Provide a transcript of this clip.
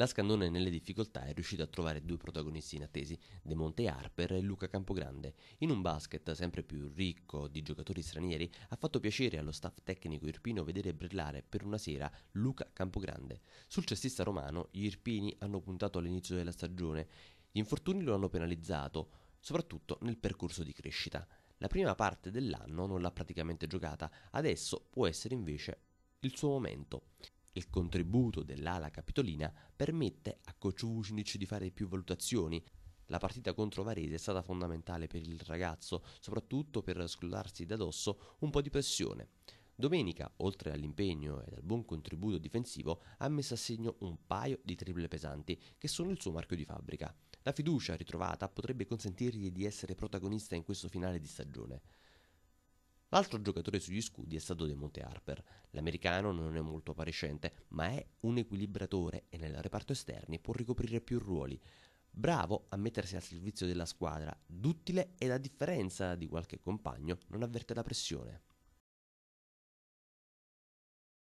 La Scandone nelle difficoltà è riuscita a trovare due protagonisti inattesi, De Monte Harper e Luca Campogrande. In un basket sempre più ricco di giocatori stranieri, ha fatto piacere allo staff tecnico irpino vedere brillare per una sera Luca Campogrande. Sul cestista romano, gli irpini hanno puntato all'inizio della stagione. Gli infortuni lo hanno penalizzato, soprattutto nel percorso di crescita. La prima parte dell'anno non l'ha praticamente giocata, adesso può essere invece il suo momento. Il contributo dell'ala capitolina permette a coach di fare più valutazioni. La partita contro Varese è stata fondamentale per il ragazzo, soprattutto per scollarsi da dosso un po' di pressione. Domenica, oltre all'impegno e al buon contributo difensivo, ha messo a segno un paio di triple pesanti, che sono il suo marchio di fabbrica. La fiducia ritrovata potrebbe consentirgli di essere protagonista in questo finale di stagione. L'altro giocatore sugli scudi è stato De Monte Harper. L'americano non è molto appariscente, ma è un equilibratore e nel reparto esterni può ricoprire più ruoli. Bravo a mettersi al servizio della squadra, duttile e a differenza di qualche compagno non avverte la pressione.